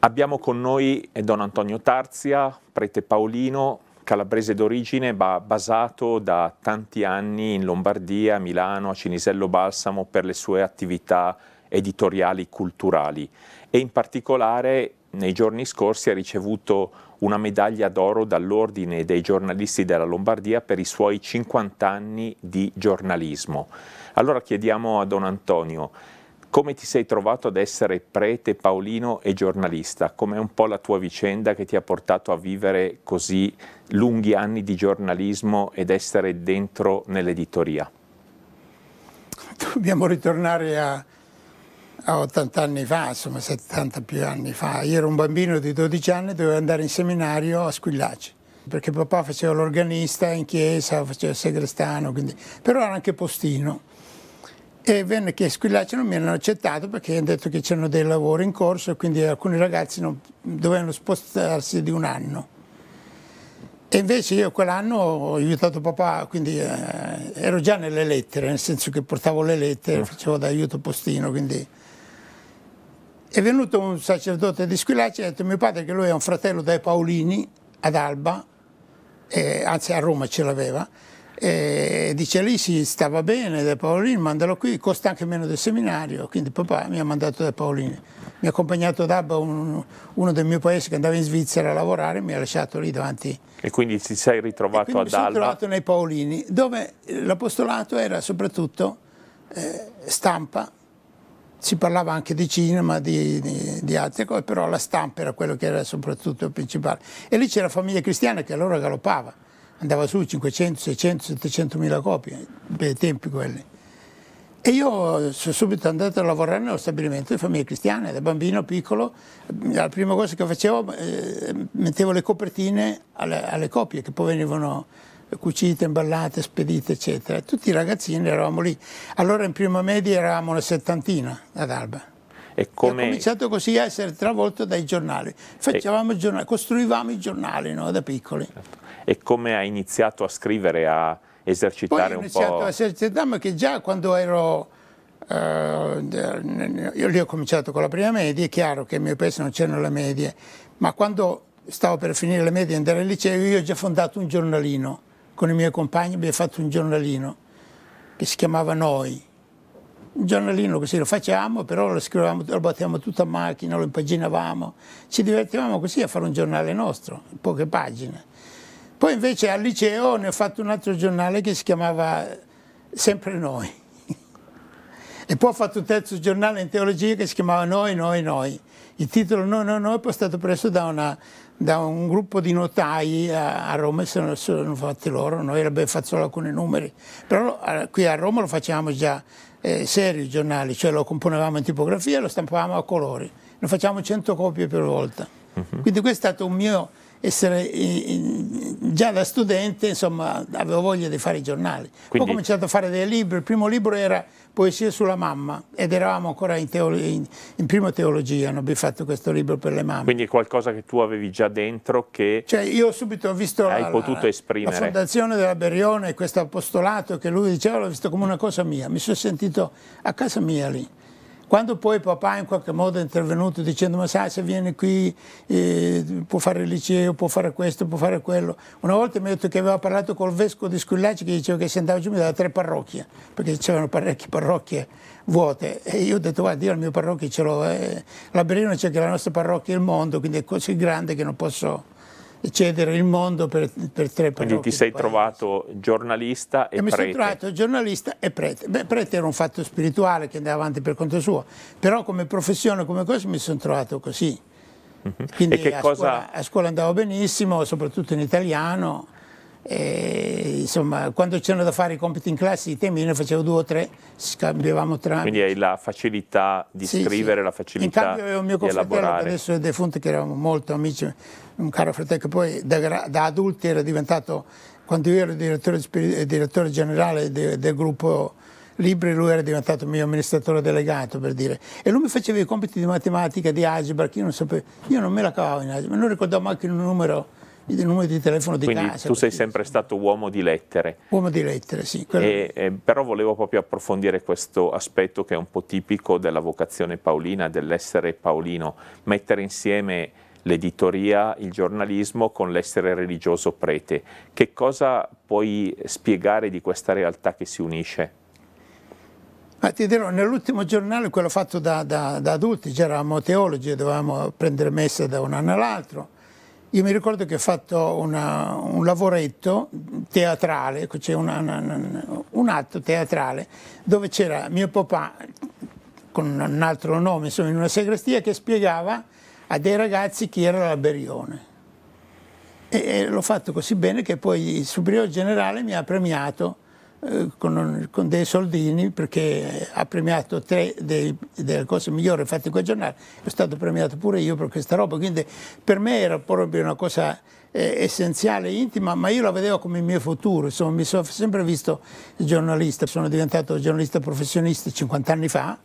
Abbiamo con noi Don Antonio Tarzia, prete paolino, calabrese d'origine, ma basato da tanti anni in Lombardia, a Milano, a Cinisello Balsamo per le sue attività editoriali culturali e in particolare nei giorni scorsi ha ricevuto una medaglia d'oro dall'Ordine dei giornalisti della Lombardia per i suoi 50 anni di giornalismo. Allora chiediamo a Don Antonio, come ti sei trovato ad essere prete paolino e giornalista? Com'è un po' la tua vicenda che ti ha portato a vivere così lunghi anni di giornalismo ed essere dentro nell'editoria? Dobbiamo ritornare a, a 80 anni fa, insomma 70 più anni fa. Io ero un bambino di 12 anni e dovevo andare in seminario a Squillaci perché papà faceva l'organista in chiesa, faceva il segrestano, quindi... però era anche postino e venne che squillacci non mi hanno accettato perché hanno detto che c'erano dei lavori in corso e quindi alcuni ragazzi non, dovevano spostarsi di un anno. E invece io quell'anno ho aiutato papà, quindi eh, ero già nelle lettere, nel senso che portavo le lettere, mm. facevo da aiuto postino, quindi... È venuto un sacerdote di Squillaci e ha detto mio padre che lui è un fratello dai Paolini ad Alba, eh, anzi a Roma ce l'aveva, e dice lì si stava bene dai Paolini, mandalo qui, costa anche meno del seminario, quindi papà mi ha mandato dai Paolini. Mi ha accompagnato ad Abba, un, uno del mio paese che andava in Svizzera a lavorare, mi ha lasciato lì davanti. E quindi ti sei ritrovato ad Alba? Mi sono trovato nei Paolini, dove l'apostolato era soprattutto eh, stampa, si parlava anche di cinema, di, di, di, altre cose, però la stampa era quello che era soprattutto il principale. E lì c'era la famiglia cristiana che allora galoppava andava su 500, 600, 700 mila copie, per tempi quelli. E io sono subito andato a lavorare nello stabilimento di famiglia cristiana, da bambino piccolo, la prima cosa che facevo, eh, mettevo le copertine alle, alle copie che poi venivano cucite, imballate, spedite, eccetera. Tutti i ragazzini eravamo lì. Allora in prima media eravamo una settantina ad Alba. E come... Ho cominciato così a essere travolto dai giornali. Facevamo e... giornali, costruivamo i giornali no, da piccoli. Certo e come hai iniziato a scrivere, a esercitare un po'. Poi ho iniziato a esercitare, ma che già quando ero... Eh, io lì ho cominciato con la prima media, è chiaro che nel mio paese non c'erano le medie, ma quando stavo per finire le medie e andare al liceo, io ho già fondato un giornalino, con i miei compagni abbiamo fatto un giornalino che si chiamava Noi. Un giornalino così lo facciamo, però lo scrivevamo, lo battevamo tutta a macchina, lo impaginavamo, ci divertivamo così a fare un giornale nostro, poche pagine. Poi invece al liceo ne ho fatto un altro giornale che si chiamava Sempre Noi. e poi ho fatto un terzo giornale in teologia che si chiamava Noi, Noi, Noi. Il titolo Noi, Noi, Noi è poi stato preso da, una, da un gruppo di notai a, a Roma, se non hanno fatto loro, noi l'abbiamo fatto solo alcuni numeri. Però a, eh, qui a Roma lo facevamo già eh, serio i giornali, cioè lo componevamo in tipografia e lo stampavamo a colori. Ne facciamo 100 copie per volta. Uh mhm. -huh. Quindi questo è stato un mio essere già da studente, insomma, avevo voglia di fare i giornali. Quindi... Ho cominciato a fare dei libri, il primo libro era Poesie sulla mamma ed eravamo ancora in, teologia, in, in prima teologia, abbiamo fatto questo libro per le mamme. Quindi è qualcosa che tu avevi già dentro che... Cioè io subito ho visto hai la, potuto esprimere. la fondazione della Berione, questo apostolato che lui diceva, l'ho visto come una cosa mia, mi sono sentito a casa mia lì. Quando poi papà in qualche modo è intervenuto dicendo ma sai se viene qui eh, può fare il liceo, può fare questo, può fare quello, una volta mi ha detto che aveva parlato col vescovo di Squillaci che diceva che se andava giù mi dava tre parrocchie, perché c'erano parecchie parrocchie vuote e io ho detto guarda io la mia parrocchia ce l'ho, eh, a Berlino c'è che la nostra parrocchia è il mondo, quindi è così grande che non posso cedere il mondo per, per tre parole. Quindi ti sei trovato giornalista e, e prete. Mi sono trovato giornalista e prete. Beh, prete era un fatto spirituale che andava avanti per conto suo, però come professione, come cosa mi sono trovato così. Mhm. Quindi a, cosa... scuola, a, scuola, andavo benissimo, soprattutto in italiano, insomma, quando c'erano da fare i compiti in classe, i temi io ne facevo due o tre, scambiavamo tra. Quindi hai la facilità di sì, scrivere, sì. la facilità. di In cambio avevo il mio confratello adesso è defunto, che eravamo molto amici, un caro fratello che poi da, da adulti era diventato, quando io ero direttore, direttore generale de, del gruppo libri, lui era diventato mio amministratore delegato per dire. E lui mi faceva i compiti di matematica, di algebra, che io non sapevo, io non me la cavavo in algebra, non ricordavo neanche un numero i numero di telefono di Quindi casa. tu sei sempre stato uomo di lettere. Uomo di lettere, sì. E, eh, però volevo proprio approfondire questo aspetto che è un po' tipico della vocazione paolina, dell'essere paolino, mettere insieme l'editoria, il giornalismo con l'essere religioso prete. Che cosa puoi spiegare di questa realtà che si unisce? Ma ti dirò, nell'ultimo giornale, quello fatto da, da, da adulti, c'eravamo teologi, dovevamo prendere messa da un anno all'altro, io mi ricordo che ho fatto una, un lavoretto teatrale, c'è un atto teatrale dove c'era mio papà con un altro nome, insomma in una segrestia che spiegava a dei ragazzi chi era la Berione. E, e l'ho fatto così bene che poi il superiore generale mi ha premiato eh, con, con, dei soldini perché ha premiato tre dei, delle cose migliori fatte in quel giornale, è stato premiato pure io per questa roba, quindi per me era proprio una cosa eh, essenziale, intima, ma io la vedevo come il mio futuro, insomma mi sono sempre visto giornalista, sono diventato giornalista professionista 50 anni fa.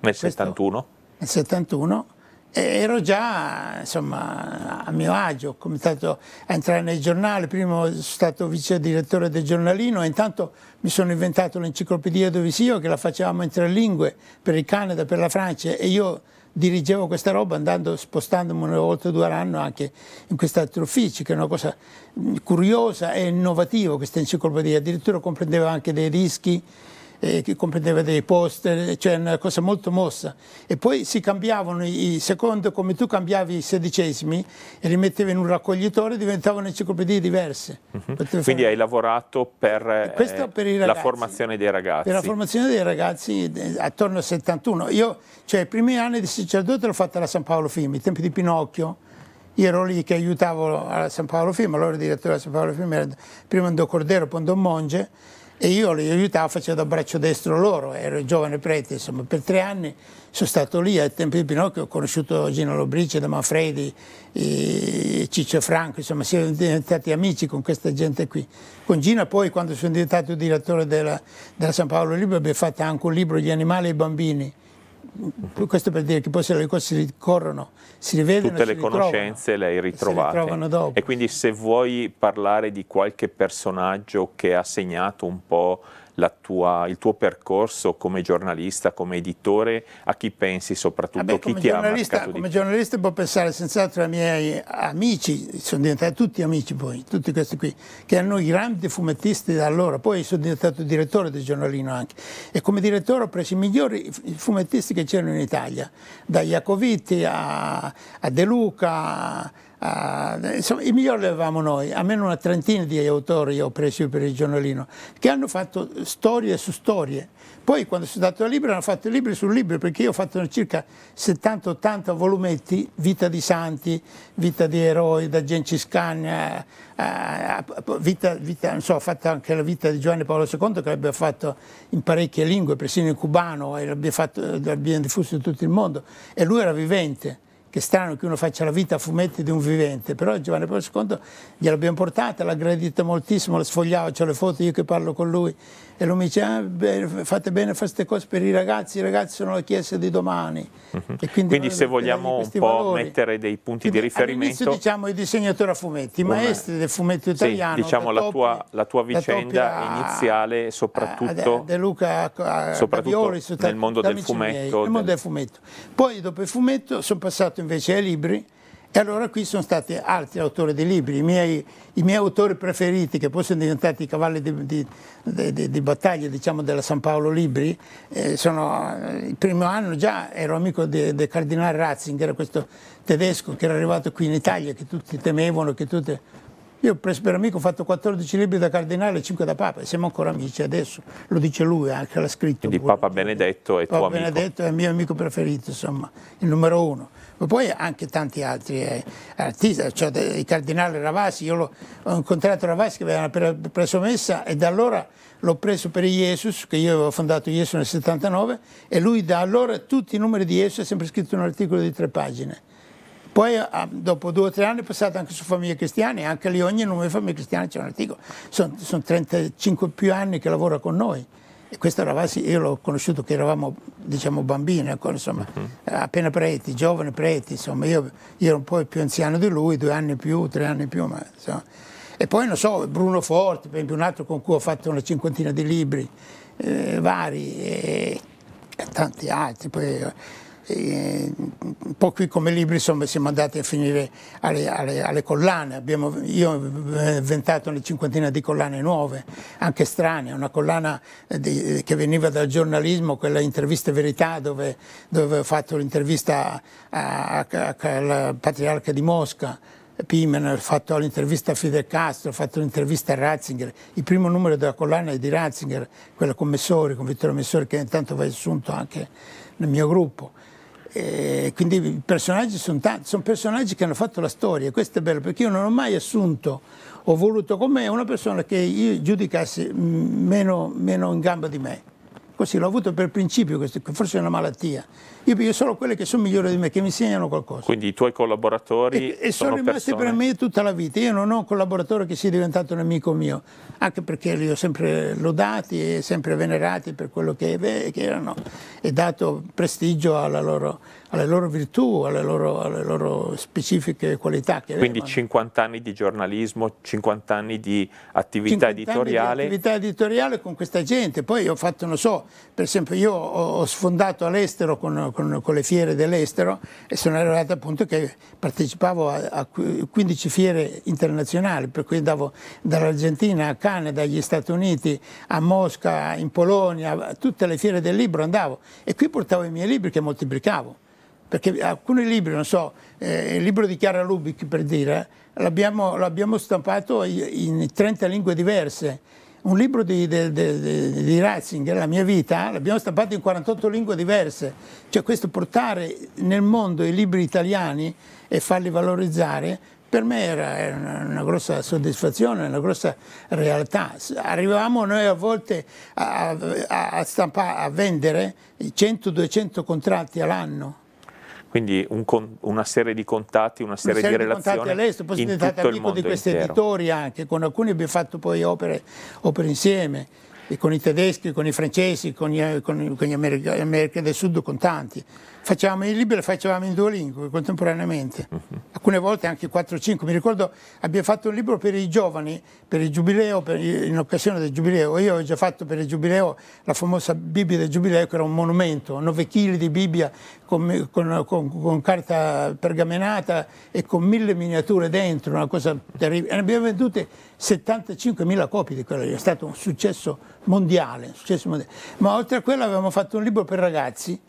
Nel 71? Nel 71 ero già insomma, a mio agio, ho cominciato a entrare nel giornale, prima sono stato vice direttore del giornalino e intanto mi sono inventato l'enciclopedia dove si io che la facevamo in tre lingue, per il Canada, per la Francia e io dirigevo questa roba andando, spostandomi una volta o due all'anno anche in questi altri uffici, che è una cosa mm, curiosa e innovativa questa enciclopedia, addirittura comprendeva anche dei rischi eh, che comprendeva dei poster, cioè una cosa molto mossa. E poi si cambiavano i secondi, come tu cambiavi i sedicesimi e li mettevi in un raccoglitore, diventavano enciclopedie diverse. Uh-huh. Quindi fare... hai lavorato per, eh, per ragazzi, la formazione dei ragazzi. Per la formazione dei ragazzi eh, attorno al 71. Io, cioè, i primi anni di sacerdote l'ho fatta alla San Paolo Fimi, i tempi di Pinocchio. Io ero lì che aiutavo a San Paolo Fimi, allora il direttore della San Paolo Fimi era prima Andò Cordero, poi Don Monge e io li aiutavo facendo braccio destro loro, ero il giovane prete, insomma, per tre anni sono stato lì, ai tempi di Pinocchio ho conosciuto Gino Lobrice, De Manfredi, Ciccio Franco, insomma siamo diventati amici con questa gente qui. Con Gino poi quando sono diventato direttore della, della San Paolo Libro abbiamo fatto anche un libro Gli animali e i bambini, questo per dire che poi se le cose si ricorrono, si rivedono. Tutte le conoscenze le hai ritrovate. E quindi se vuoi parlare di qualche personaggio che ha segnato un po' tua, il tuo percorso come giornalista, come editore, a chi pensi soprattutto, Vabbè, chi ti ha marcato Come giornalista può pensare senz'altro ai miei amici, sono diventati tutti amici poi, tutti questi qui, che erano i grandi fumettisti da allora, poi sono diventato direttore del giornalino anche e come direttore ho preso i migliori fumettisti che c'erano in Italia, da Iacoviti a, a De Luca, Uh, insomma, i migliori li avevamo noi, almeno una trentina di autori ho preso per il giornalino, che hanno fatto storie su storie. Poi quando sono andato a libro hanno fatto libri su libri, perché io ho fatto circa 70-80 volumetti, vita di santi, vita di eroi, da Gencis Khan, uh, vita, vita, so, ho fatto anche la vita di Giovanni Paolo II che l'abbia fatto in parecchie lingue, persino in cubano, e l'abbia diffuso in tutto il mondo, e lui era vivente che è strano che uno faccia la vita a fumetti di un vivente, però Giovanni Paolo II gliel'abbiamo portata, l'ha gradita moltissimo, la sfogliava, ho le foto, io che parlo con lui, e lui mi dice, ah, beh, fate bene a fare queste cose per i ragazzi, i ragazzi sono la chiesa di domani. Uh mhm. -huh. quindi, quindi se vogliamo un po' valori. mettere dei punti quindi, di riferimento... All'inizio diciamo i disegnatori a fumetti, i Come... maestri del fumetto italiano. Sì, diciamo la, topi, tua, la, tua, vicenda a, iniziale, soprattutto, a eh, eh, De Luca, a, eh, soprattutto Gavioli, nel mondo del fumetto. Miei, del... nel mondo del fumetto. Poi dopo il fumetto sono passato fatto invece ai libri e allora qui sono stati altri autori di libri, i miei, i miei autori preferiti che poi sono diventati i cavalli di, di, di, di battaglia diciamo, della San Paolo Libri, eh, sono, eh, il primo anno già ero amico del cardinale Ratzinger, questo tedesco che era arrivato qui in Italia, che tutti temevano, che tutti... Io preso per amico ho fatto 14 libri da cardinale e 5 da papa e siamo ancora amici adesso, lo dice lui eh, anche, l'ha scritto. Quindi pure. Papa Benedetto è Papa tuo Benedetto amico. Benedetto è il mio amico preferito, insomma, il numero uno ma poi anche tanti altri eh, artisti, cioè il cardinale Ravasi, io l'ho, ho incontrato Ravasi che aveva preso messa e da allora l'ho preso per Jesus, che io avevo fondato Jesus nel 79 e lui da allora tutti i numeri di Jesus è sempre scritto un articolo di tre pagine. Poi ah, dopo due o tre anni è passato anche su Famiglie Cristiane, anche lì ogni nome di Famiglia Cristiana c'è un articolo. Sono, sono 35 più anni che lavora con noi. E questo ragazzi io l'ho conosciuto che eravamo diciamo bambini, ancora, ecco, insomma, uh mhm. eh, -huh. appena preti, giovani preti, insomma, io, io, ero un po' più anziano di lui, due anni più, tre anni più, ma insomma. E poi non so, Bruno Forti, per esempio un altro con cui ho fatto una cinquantina di libri eh, vari e, e, tanti altri. Poi, eh, eh, po' qui come libri insomma, siamo andati a finire alle, alle, alle collane, Abbiamo, io ho eh, inventato una cinquantina di collane nuove, anche strane, una collana eh, di, eh, che veniva dal giornalismo, quella intervista verità dove, dove ho fatto l'intervista al patriarca di Mosca, Pimen, ho fatto l'intervista a Fidel Castro, ho fatto l'intervista a Ratzinger, il primo numero della collana è di Ratzinger, quella con Messori, con Vittorio Messori che intanto va assunto anche nel mio gruppo. Eh, quindi i personaggi sono tanti, sono personaggi che hanno fatto la storia, questo è bello perché io non ho mai assunto, ho voluto con me una persona che io giudicassi mm, meno, meno in gamba di me. Così l'ho avuto per principio, questo, forse è una malattia. Io piglio solo quelle che sono migliori di me, che mi insegnano qualcosa. Quindi i tuoi collaboratori. E, e sono, sono rimasti persone... per me tutta la vita. Io non ho un collaboratore che sia diventato un amico mio, anche perché li ho sempre lodati e sempre venerati per quello che, beh, che erano e dato prestigio loro, alle loro virtù, alle loro, alle loro specifiche qualità. Quindi avevano. 50 anni di giornalismo, 50 anni di attività editoriale. Anni Di attività editoriale con questa gente. Poi ho fatto, non so, per esempio io ho, ho sfondato all'estero con con, con le fiere dell'estero e sono arrivato appunto che partecipavo a, a 15 fiere internazionali, per cui andavo dall'Argentina a Canada, agli Stati Uniti, a Mosca, in Polonia, a tutte le fiere del libro andavo e qui portavo i miei libri che moltiplicavo perché alcuni libri, non so, eh, il libro di Chiara Lubic per dire, l'abbiamo, stampato in 30 lingue diverse un libro di, di, di, di Ratzinger, La mia vita, l'abbiamo stampato in 48 lingue diverse, cioè questo portare nel mondo i libri italiani e farli valorizzare per me era, era una, una grossa soddisfazione, una grossa realtà. Arrivavamo noi a volte a, a, a, stampa, a vendere 100-200 contratti all'anno quindi un, una serie di contatti, una serie, una serie di, di relazioni all'estero, poi sono diventato amico di questi intero. editori anche, con alcuni abbiamo fatto poi opere, opere insieme con i tedeschi, con i francesi, con gli, con gli, americani del sud, con tanti facevamo in libero e facevamo in duolingo contemporaneamente, mhm. alcune volte anche 4-5. Mi ricordo abbiamo fatto un libro per i giovani, per il giubileo, per, in occasione del giubileo. Io ho già fatto per il giubileo la famosa Bibbia del giubileo, che era un monumento, 9 kg di Bibbia con, con, con, con, carta pergamenata e con mille miniature dentro, una cosa terribile. E ne abbiamo vendute 75.000 copie di quello, è stato un successo mondiale, un successo mondiale. Ma oltre a quello avevamo fatto un libro per ragazzi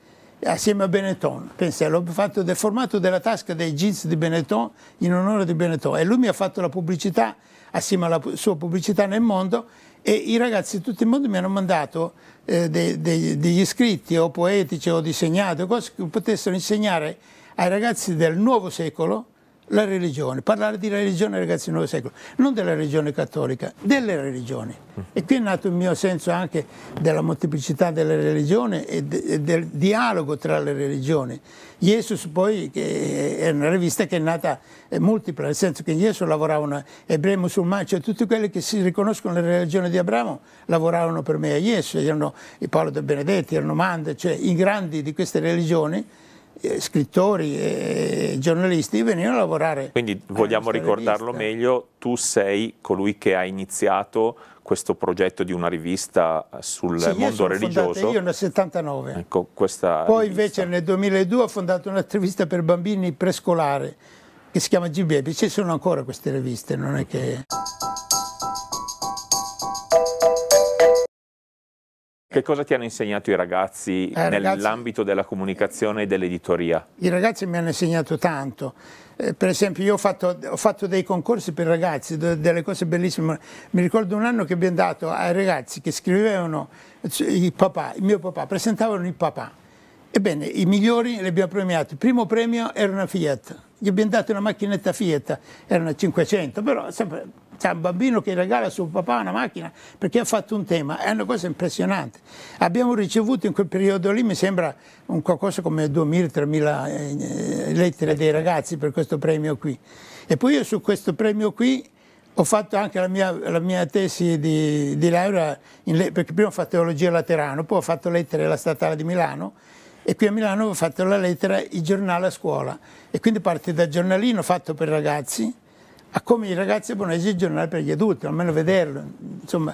assieme a Benetton, pensavo, ho fatto del formato della tasca dei jeans di Benetton in onore di Benetton e lui mi ha fatto la pubblicità assieme alla sua pubblicità nel mondo e i ragazzi di tutto il mondo mi hanno mandato eh, de, de, degli scritti o poetici o disegnati, cose che potessero insegnare ai ragazzi del nuovo secolo la religione, parlare di religione ragazzi del nuovo secolo, non della religione cattolica, delle religioni. Mm. E qui è nato il mio senso anche della molteplicità delle religioni e, de, e del dialogo tra le religioni. Jesus poi è una rivista che è nata è eh, multipla, nel senso che in Jesus lavoravano ebrei, musulmani, cioè tutti quelli che si riconoscono nella religione di Abramo lavoravano per me a Jesus, erano Paolo De Benedetti, erano Manda, cioè i grandi di queste religioni eh, scrittori e giornalisti venivano a lavorare. Quindi vogliamo ricordarlo rivista. meglio, tu sei colui che ha iniziato questo progetto di una rivista sul sì, mondo io religioso. Io nel 79. Ecco, Poi rivista. invece nel 2002 ho fondato una rivista per bambini prescolare che si chiama GBB, ci sono ancora queste riviste, non è che... Che cosa ti hanno insegnato i ragazzi eh, nell'ambito della comunicazione e dell'editoria? I ragazzi mi hanno insegnato tanto. Eh, per esempio io ho fatto, ho fatto, dei concorsi per ragazzi, delle cose bellissime. Mi ricordo un anno che abbiamo dato ai ragazzi che scrivevano il papà, il mio papà, presentavano il papà. Ebbene, i migliori li abbiamo premiati. Il primo premio era una Fiat. Gli abbiamo dato una macchinetta Fiat, era una 500, però sempre c'è un bambino che regala a suo papà una macchina perché ha fatto un tema, è una cosa impressionante. Abbiamo ricevuto in quel periodo lì, mi sembra, qualcosa come 2.000-3.000 eh, lettere dei ragazzi per questo premio qui. E poi io su questo premio qui ho fatto anche la mia, la mia tesi di, di laurea, in, perché prima ho fatto teologia laterano, poi ho fatto lettere alla statale di Milano e qui a Milano ho fatto la lettera il giornale a scuola e quindi parte da giornalino fatto per ragazzi a come i ragazzi possono bonesi giornare per gli adulti, almeno vederlo, insomma,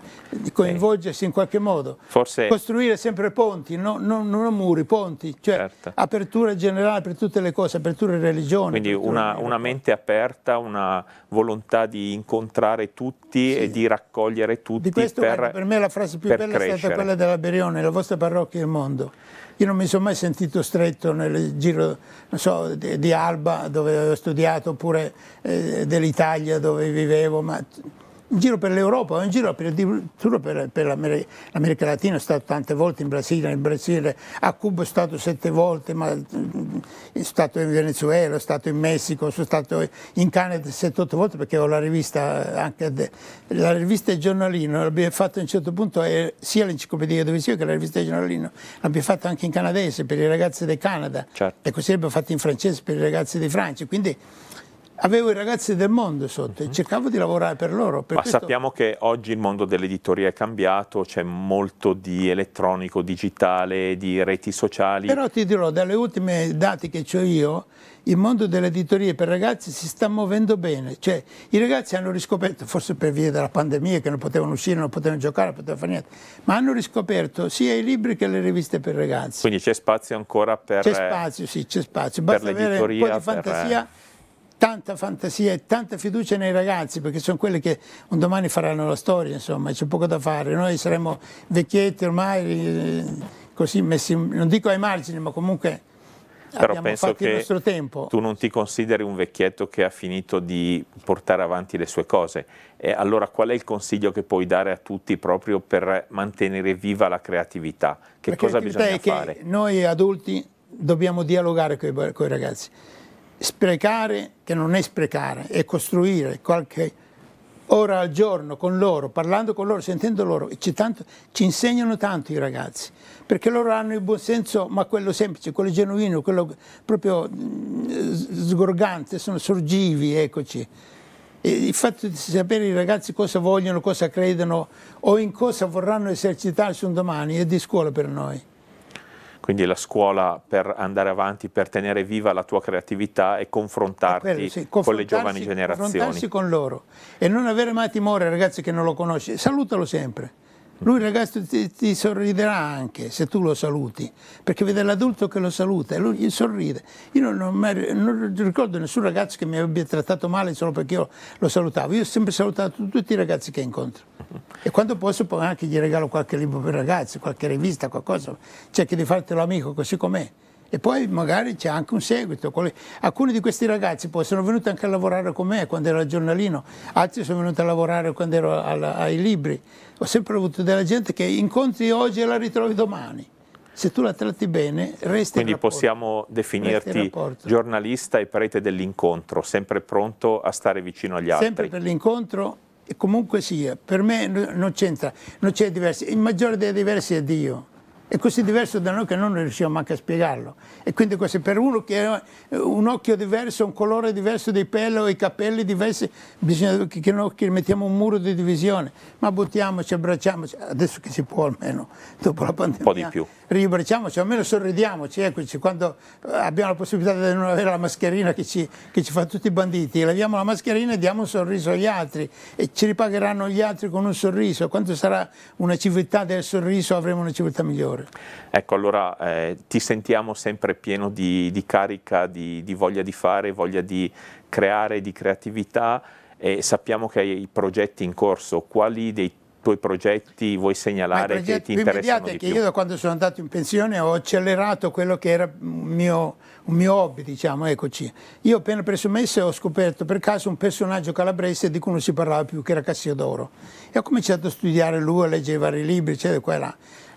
coinvolgersi in qualche modo. Forse... Costruire sempre ponti, no, no, non muri, ponti, cioè certo. apertura generale per tutte le cose, apertura in religione. Quindi una, una, mente aperta, una volontà di incontrare tutti sì. e di raccogliere tutti. Di questo per, per me la frase più bella crescere. è stata quella della Berione, la vostra parrocchia è il mondo. Io non mi sono mai sentito stretto nel giro so, di, di, Alba dove ho studiato oppure eh, dell'Italia Italia dove vivevo, ma in giro per l'Europa, in giro per, per, per l'America, Latina, sono stato tante volte in Brasile, in Brasile, a Cuba sono stato sette volte, ma mm, sono stato in Venezuela, sono stato in Messico, sono stato in Canada sette, otto volte perché ho la rivista eh, anche, la rivista e giornalino, l'abbiamo fatto a un certo punto sia l'enciclopedia dove sia che la rivista e giornalino, l'abbiamo fatto anche in canadese per i ragazzi del Canada certo. e così l'abbiamo fatto in francese per i ragazzi di Francia, quindi Avevo i ragazzi del mondo sotto e mhm. cercavo di lavorare per loro. Per Ma questo... sappiamo che oggi il mondo dell'editoria è cambiato, c'è molto di elettronico, digitale, di reti sociali. Però ti dirò, dalle ultime dati che ho io, il mondo dell'editoria per ragazzi si sta muovendo bene. Cioè, i ragazzi hanno riscoperto, forse per via della pandemia, che non potevano uscire, non potevano giocare, non potevano fare niente, ma hanno riscoperto sia i libri che le riviste per ragazzi. Quindi c'è spazio ancora per... C'è spazio, sì, c'è spazio. Basta avere un po' di fantasia. Per tanta fantasia e tanta fiducia nei ragazzi perché sono quelli che un domani faranno la storia, insomma, c'è poco da fare. Noi saremo vecchietti ormai, così messi, non dico ai margini, ma comunque però Abbiamo penso che tu non ti consideri un vecchietto che ha finito di portare avanti le sue cose. E allora qual è il consiglio che puoi dare a tutti proprio per mantenere viva la creatività? Che la cosa creatività bisogna fare? Noi adulti dobbiamo dialogare con i ragazzi sprecare che non è sprecare, è costruire qualche ora al giorno con loro, parlando con loro, sentendo loro, tanto, ci insegnano tanto i ragazzi, perché loro hanno il buon senso, ma quello semplice, quello genuino, quello proprio mm, sgorgante, sono sorgivi, eccoci. E il fatto di sapere i ragazzi cosa vogliono, cosa credono o in cosa vorranno esercitarsi un domani è di scuola per noi quindi la scuola per andare avanti, per tenere viva la tua creatività e confrontarti eh, quello, sì, con le giovani generazioni. Confrontarsi con loro e non avere mai timore, ragazzi che non lo conosci, salutalo sempre. Lui il ragazzo ti, ti, sorriderà anche se tu lo saluti, perché vede l'adulto che lo saluta e lui gli sorride. Io non, non, mai, non, ricordo nessun ragazzo che mi abbia trattato male solo perché io lo salutavo. Io ho sempre salutato tutti i ragazzi che incontro. E quando posso poi anche gli regalo qualche libro per ragazzi, qualche rivista, qualcosa. Cerchi di fartelo amico così com'è e poi magari c'è anche un seguito. Alcuni di questi ragazzi poi sono venuti anche a lavorare con me quando ero al giornalino, altri sono venuti a lavorare quando ero alla, ai libri. Ho sempre avuto della gente che incontri oggi e la ritrovi domani. Se tu la tratti bene, resti Quindi possiamo definirti giornalista e prete dell'incontro, sempre pronto a stare vicino agli altri. Sempre per l'incontro e comunque sia, per me non c'entra, non c'è diversi, il maggiore dei diversi è Dio e così diverso da noi che non riusciamo neanche a spiegarlo. E quindi questo per uno che ha un occhio diverso, un colore diverso di pelle o i capelli diversi, bisogna che, noi mettiamo un muro di divisione. Ma buttiamoci, abbracciamoci, adesso che si può almeno, dopo la pandemia. Un po' di più. Riabbracciamoci, almeno sorridiamoci, eccoci, quando eh, abbiamo la possibilità di non avere la mascherina che ci, che ci fa tutti i banditi. Leviamo la mascherina e diamo un sorriso agli altri e ci ripagheranno gli altri con un sorriso. Quando sarà una civiltà del sorriso avremo una civiltà migliore valore. Ecco, allora eh, ti sentiamo sempre pieno di, di carica, di, di voglia di fare, voglia di creare, di creatività e sappiamo che hai i progetti in corso, quali dei tuoi progetti vuoi segnalare che ti interessano di che Io da quando sono andato in pensione ho accelerato quello che era un mio, un mio hobby, diciamo, eccoci. Io appena preso Messe ho scoperto per caso un personaggio calabrese di cui non si parlava più, che era Cassiodoro. E ho cominciato a studiare lui, a leggere vari libri, eccetera, qua e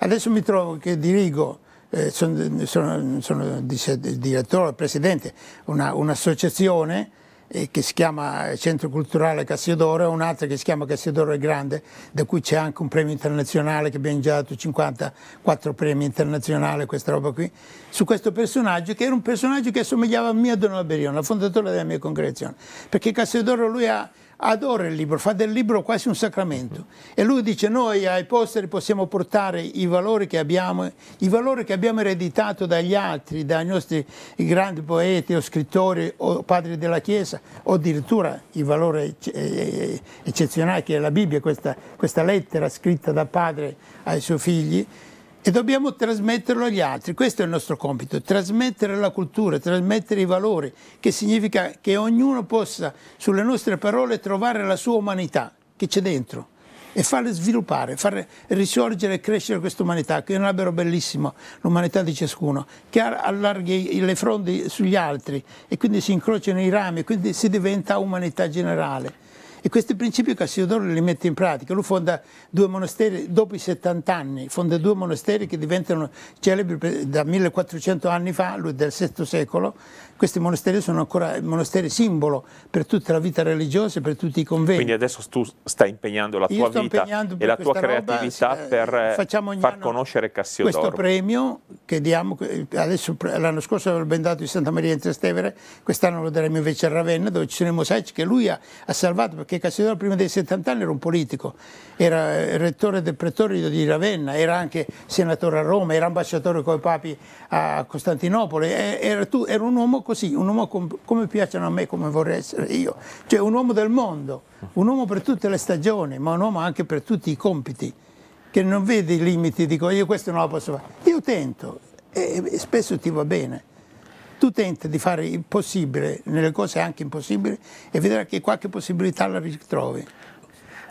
Adesso mi trovo che dirigo, eh, sono, sono, sono, direttore, presidente, un'associazione eh, che si chiama Centro Culturale Cassiodoro e un'altra che si chiama Cassiodoro il Grande, da cui c'è anche un premio internazionale che abbiamo già dato 54 premi internazionali, questa roba qui, su questo personaggio che era un personaggio che assomigliava a me a Don Alberione, la fondatore della mia congregazione, perché Cassiodoro lui ha adora il libro, fa del libro quasi un sacramento. E lui dice noi ai posteri possiamo portare i valori che abbiamo, i valori che abbiamo ereditato dagli altri, dai nostri grandi poeti o scrittori o padri della Chiesa, o addirittura il valore eccezionale che è la Bibbia, questa, questa lettera scritta da padre ai suoi figli e dobbiamo trasmetterlo agli altri. Questo è il nostro compito, trasmettere la cultura, trasmettere i valori, che significa che ognuno possa sulle nostre parole trovare la sua umanità che c'è dentro e farle sviluppare, far risorgere e crescere questa umanità, che è un albero bellissimo, l'umanità di ciascuno, che allarghi le fronde sugli altri e quindi si incrociano i rami, e quindi si diventa umanità generale. E questi principi Cassiodoro li mette in pratica, lui fonda due monasteri dopo i 70 anni, fonda due monasteri che diventano celebri da 1400 anni fa, lui del VI secolo, questi monasteri sono ancora il monastero simbolo per tutta la vita religiosa e per tutti i conventi. Quindi adesso tu stai impegnando la tua vita e la tua creatività roba, cioè, per eh, far conoscere Cassiodoro. Questo premio che diamo, adesso, l'anno scorso l'abbiamo dato in Santa Maria in Trastevere, quest'anno lo daremo invece a Ravenna dove ci sono i mosaici che lui ha, ha salvato perché Cassiodoro prima dei 70 anni era un politico, era eh, rettore del pretorio di Ravenna, era anche senatore a Roma, era ambasciatore coi papi a Costantinopoli, eh, era, era un uomo così, un uomo com come piacciono a me, come vorrei essere io, cioè un uomo del mondo, un uomo per tutte le stagioni, ma un uomo anche per tutti i compiti, che non vede i limiti, dico io questo non lo posso fare, io tento e, e spesso ti va bene. Tu tenti di fare il possibile nelle cose anche impossibili e vedrai che qualche possibilità la ritrovi.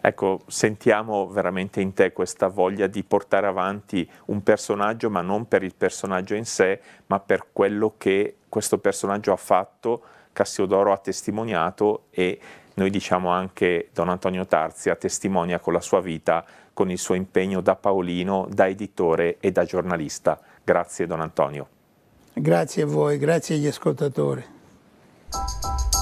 Ecco, sentiamo veramente in te questa voglia di portare avanti un personaggio, ma non per il personaggio in sé, ma per quello che questo personaggio ha fatto, Cassiodoro ha testimoniato e noi diciamo anche Don Antonio Tarzia testimonia con la sua vita, con il suo impegno da paolino, da editore e da giornalista. Grazie Don Antonio. Grazie a voi, grazie agli ascoltatori.